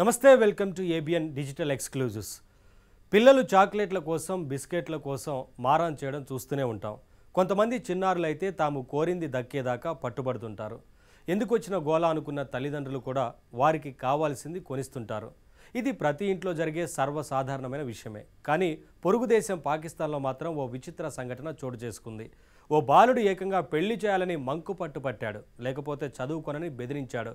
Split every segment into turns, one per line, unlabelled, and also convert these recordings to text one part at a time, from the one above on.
నమస్తే welcome to ABN digital exclusives పిల్లలు చాక్లెట్ల కోసం బిస్కెట్ల కోసం మారాన్ చేయడం చూస్తూనే ఉంటాం కొంతమంది చిన్నారులు అయితే తాము కోరింది దక్కేదాకా పట్టుబడుతుంటారు ఎందుకు వచ్చిన గోళ అనుకున్న తల్లిదండ్రులు కూడా వారికి కావాల్సింది కొనిస్తుంటారు ఇది ప్రతి ఇంట్లో జరిగే సర్వసాధారణమైన విషయమే కానీ పొరుగుదేశం పాకిస్తాన్లో మాత్రం ఓ విచిత్ర సంఘటన చోటు చేసుకుంది ఓ బాలుడు ఏకంగా పెళ్లి చేయాలని మంకు పట్టుపట్టాడు లేకపోతే చదువుకొనని బెదిరించాడు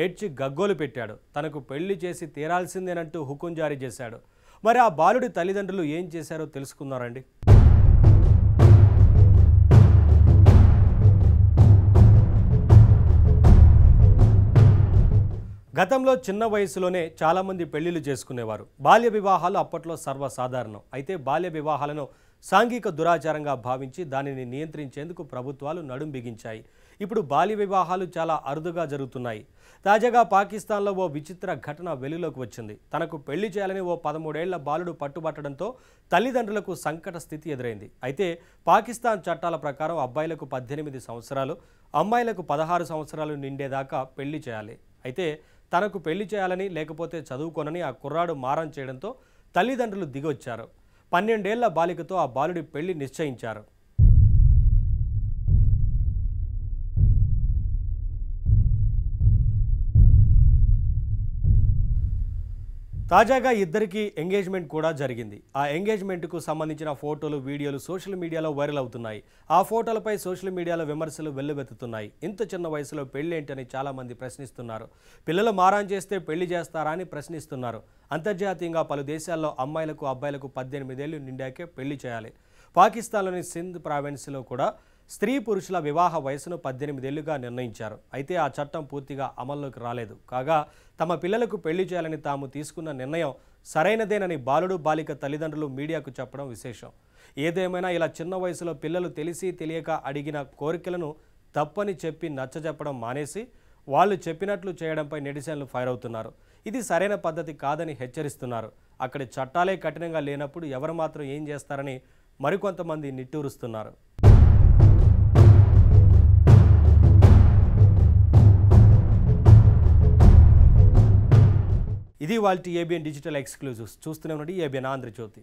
ఏడ్చి గగ్గోలు పెట్టాడు తనకు పెళ్లి చేసి తీరాల్సిందేనంటూ హుకుం జారీ చేశాడు మరి ఆ బాలుడి తల్లిదండ్రులు ఏం చేశారో తెలుసుకున్నారండి గతంలో చిన్న వయసులోనే చాలామంది పెళ్లిళ్ళు చేసుకునేవారు బాల్య వివాహాలు అప్పట్లో సర్వసాధారణం అయితే బాల్య వివాహాలను సాంఘిక దురాచారంగా భావించి దానిని నియంత్రించేందుకు ప్రభుత్వాలు నడుం బిగించాయి ఇప్పుడు బాల్య వివాహాలు చాలా అరుదుగా జరుగుతున్నాయి తాజాగా పాకిస్తాన్లో ఓ విచిత్ర ఘటన వెలుగులోకి వచ్చింది తనకు పెళ్లి చేయాలని ఓ పదమూడేళ్ల బాలుడు పట్టుబట్టడంతో తల్లిదండ్రులకు సంకట స్థితి ఎదురైంది అయితే పాకిస్తాన్ చట్టాల ప్రకారం అబ్బాయిలకు పద్దెనిమిది సంవత్సరాలు అమ్మాయిలకు పదహారు సంవత్సరాలు నిండేదాకా పెళ్లి చేయాలి అయితే తనకు పెళ్లి చేయాలని లేకపోతే చదువుకోనని ఆ కుర్రాడు మారం చేయడంతో తల్లిదండ్రులు దిగొచ్చారు పన్నెండేళ్ల బాలికతో ఆ బాలుడి పెళ్లి నిశ్చయించారు తాజాగా ఇద్దరికి ఎంగేజ్మెంట్ కూడా జరిగింది ఆ ఎంగేజ్మెంట్కు సంబంధించిన ఫోటోలు వీడియోలు సోషల్ మీడియాలో వైరల్ అవుతున్నాయి ఆ ఫోటోలపై సోషల్ మీడియాలో విమర్శలు వెల్లువెత్తుతున్నాయి ఇంత చిన్న వయసులో పెళ్ళేంటని చాలామంది ప్రశ్నిస్తున్నారు పిల్లలు మారాన్ చేస్తే పెళ్లి చేస్తారా అని ప్రశ్నిస్తున్నారు అంతర్జాతీయంగా పలు దేశాల్లో అమ్మాయిలకు అబ్బాయిలకు పద్దెనిమిదేళ్లు నిండాకే పెళ్లి చేయాలి పాకిస్తాన్లోని సింధ్ ప్రావిన్స్లో కూడా స్త్రీ పురుషుల వివాహ వయసును పద్దెనిమిదేళ్లుగా నిర్ణయించారు అయితే ఆ చట్టం పూర్తిగా అమల్లోకి రాలేదు కాగా తమ పిల్లలకు పెళ్లి చేయాలని తాము తీసుకున్న నిర్ణయం సరైనదేనని బాలుడు బాలిక తల్లిదండ్రులు మీడియాకు చెప్పడం విశేషం ఏదేమైనా ఇలా చిన్న వయసులో పిల్లలు తెలిసి తెలియక అడిగిన కోరికలను తప్పని చెప్పి నచ్చజెప్పడం మానేసి వాళ్ళు చెప్పినట్లు చేయడంపై నెటిజన్లు ఫైర్ అవుతున్నారు ఇది సరైన పద్ధతి కాదని హెచ్చరిస్తున్నారు అక్కడి చట్టాలే కఠినంగా లేనప్పుడు ఎవరు మాత్రం ఏం చేస్తారని మరికొంతమంది నిట్టూరుస్తున్నారు ఇది వాళ్ళ ఏబిఎన్ డిజిటల్ ఎక్స్క్లూజివ్స్ చూస్తూనే ఉండండి ఏబిఎన్ ఆంధ్రజ్యోతి